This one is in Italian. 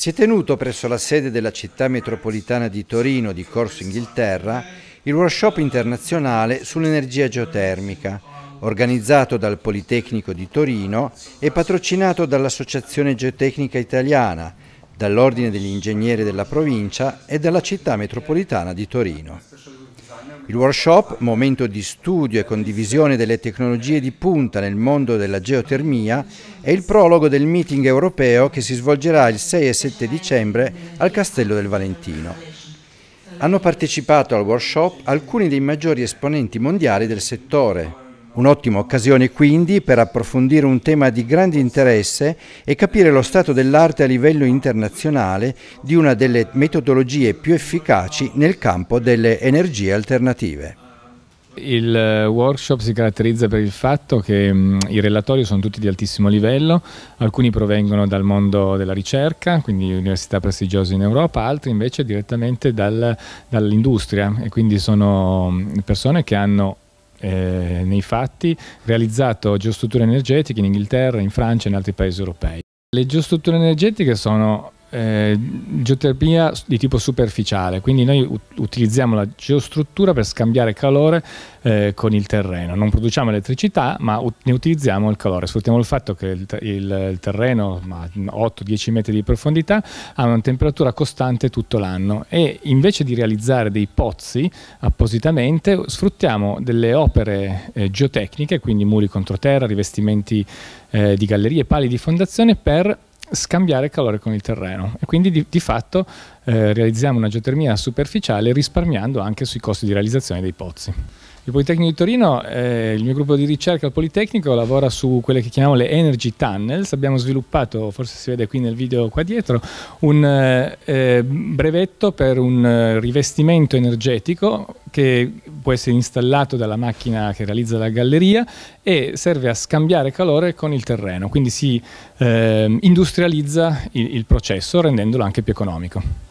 Si è tenuto presso la sede della città metropolitana di Torino di Corso Inghilterra il workshop internazionale sull'energia geotermica, organizzato dal Politecnico di Torino e patrocinato dall'Associazione Geotecnica Italiana, dall'Ordine degli Ingegneri della Provincia e dalla città metropolitana di Torino. Il workshop, momento di studio e condivisione delle tecnologie di punta nel mondo della geotermia, è il prologo del meeting europeo che si svolgerà il 6 e 7 dicembre al Castello del Valentino. Hanno partecipato al workshop alcuni dei maggiori esponenti mondiali del settore, Un'ottima occasione quindi per approfondire un tema di grande interesse e capire lo stato dell'arte a livello internazionale di una delle metodologie più efficaci nel campo delle energie alternative. Il eh, workshop si caratterizza per il fatto che mh, mm, i relatori sono tutti di altissimo livello, alcuni provengono dal mondo della ricerca, quindi università prestigiose in Europa, altri invece direttamente dal, dall'industria e quindi sono mm, persone che hanno eh, nei fatti, realizzato geostrutture energetiche in Inghilterra, in Francia e in altri paesi europei. Le geostrutture energetiche sono eh, geotermia di tipo superficiale, quindi noi utilizziamo la geostruttura per scambiare calore eh, con il terreno, non produciamo elettricità ma ne utilizziamo il calore, sfruttiamo il fatto che il, il, il terreno a 8-10 metri di profondità ha una temperatura costante tutto l'anno e invece di realizzare dei pozzi appositamente sfruttiamo delle opere eh, geotecniche, quindi muri contro terra, rivestimenti eh, di gallerie, pali di fondazione per scambiare calore con il terreno e quindi di, di fatto eh, realizziamo una geotermia superficiale risparmiando anche sui costi di realizzazione dei pozzi. Il Politecnico di Torino, eh, il mio gruppo di ricerca al Politecnico lavora su quelle che chiamiamo le energy tunnels, abbiamo sviluppato, forse si vede qui nel video qua dietro, un eh, eh brevetto per un eh, rivestimento energetico che può essere installato dalla macchina che realizza la galleria e serve a scambiare calore con il terreno, quindi si eh, industrializza il, il processo rendendolo anche più economico.